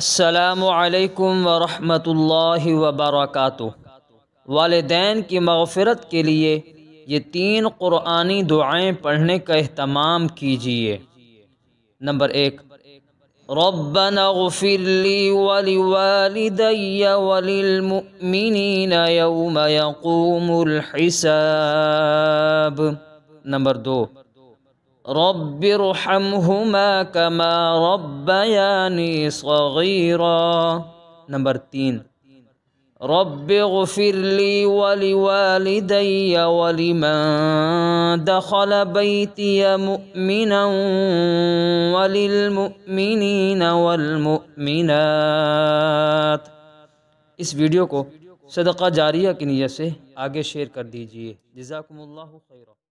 السلام علیکم ورحمۃ اللہ وبرکاتہ والدین کی مغفرت کے لیے یہ تین قرآنی دعائیں پڑھنے کا اہتمام کیجیے نمبر ایک ربنا اغفر الحساب نمبر دو رب ربرحمۂ نمبر تین رب اغفر دخل مؤمنا والمؤمنات اس ویڈیو کو صدقہ جاریہ کی نیت سے آگے شیئر کر دیجئے جزاکم اللہ خیرہ